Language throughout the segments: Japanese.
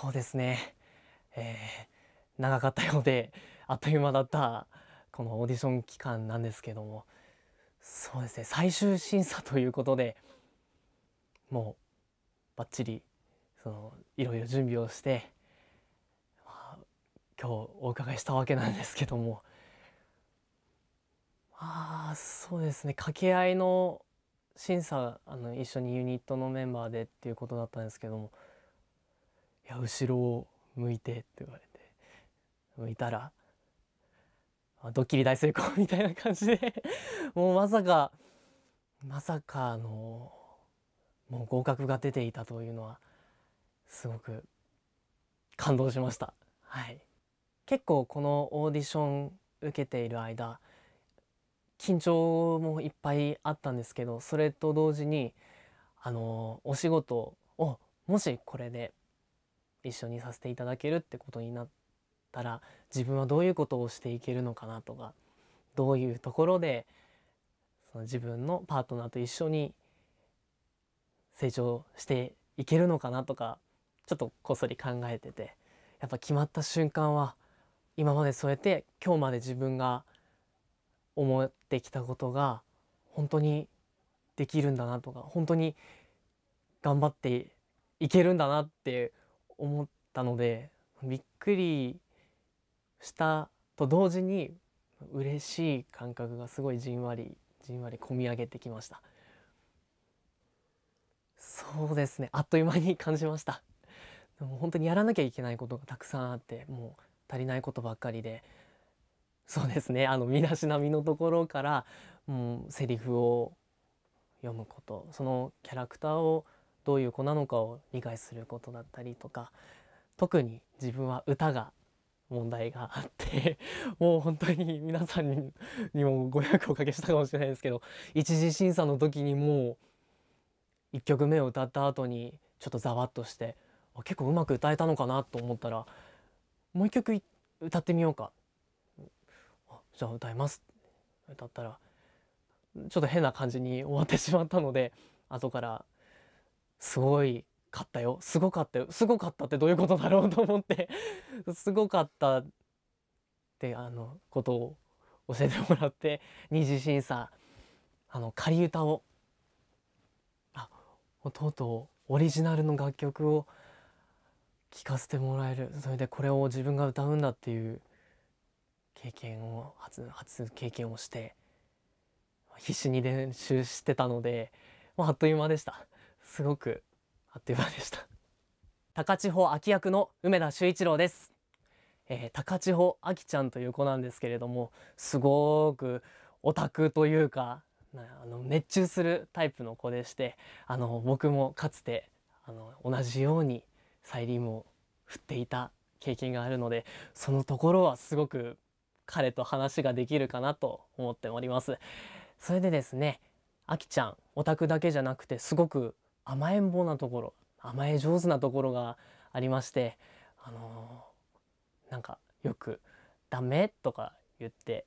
そうですね、えー、長かったようであっという間だったこのオーディション期間なんですけどもそうですね最終審査ということでもうばっちりそのいろいろ準備をして、まあ、今日お伺いしたわけなんですけどもあそうですね掛け合いの審査あの一緒にユニットのメンバーでっていうことだったんですけどもや後ろを向いて」って言われて向いたらドッキリ大成功みたいな感じで もうまさかまさかのもう合格が出ていたというのはすごく感動しました。はい、結構このオーディション受けている間緊張もいっぱいあったんですけどそれと同時にあのお仕事をもしこれで一緒にさせていただけるってことになったら自分はどういうことをしていけるのかなとかどういうところでその自分のパートナーと一緒に成長していけるのかなとかちょっとこっそり考えててやっぱ決まった瞬間は今までそうやって今日まで自分が思ってきたことが本当にできるんだなとか本当に頑張っていけるんだなっていう。思ったのでびっくりしたと同時に嬉しい感覚がすごいじんわりじんわり込み上げてきましたそうですねあっという間に感じましたでも本当にやらなきゃいけないことがたくさんあってもう足りないことばっかりでそうですねあの身だしなみのところからもうセリフを読むことそのキャラクターをどういう子なのかを理解することだったりとか特に自分は歌が問題があって もう本当に皆さんににもご迷惑をおかけしたかもしれないですけど一次審査の時にもう1曲目を歌った後にちょっとざわっとして結構うまく歌えたのかなと思ったらもう一曲歌ってみようかじゃあ歌います歌ったらちょっと変な感じに終わってしまったので後からすごいかったよすごかったよすごかったってどういうことだろうと思って すごかったってあのことを教えてもらって二次審査あの仮歌をあとうとうオリジナルの楽曲を聴かせてもらえるそれでこれを自分が歌うんだっていう経験を初初経験をして必死に練習してたので、まあ、あっという間でした。すごくあっという間でした 高千穂秋役の梅田修一郎です、えー、高千穂秋ちゃんという子なんですけれどもすごくオタクというかあの熱中するタイプの子でしてあの僕もかつてあの同じようにサイリウムを振っていた経験があるのでそのところはすごく彼と話ができるかなと思っております。それでですね、あきちゃんオタクだけじゃなくてすごく甘えん坊なところ甘え上手なところがありましてあのー、なんかよく「ダメ」とか言って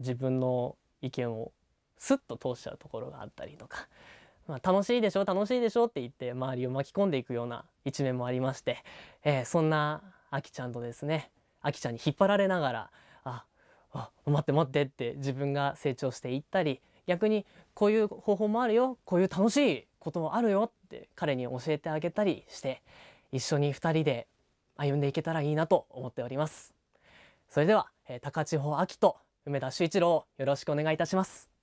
自分の意見をスッと通しちゃうところがあったりとか、まあ、楽しいでしょ楽しいでしょって言って周りを巻き込んでいくような一面もありまして、えー、そんなあきちゃんとですねあきちゃんに引っ張られながらああ待って待ってって自分が成長していったり逆にこういう方法もあるよこういう楽しいこともあるよって彼に教えてあげたりして一緒に2人で歩んでいけたらいいなと思っておりますそれでは高千穂明と梅田修一郎よろしくお願いいたします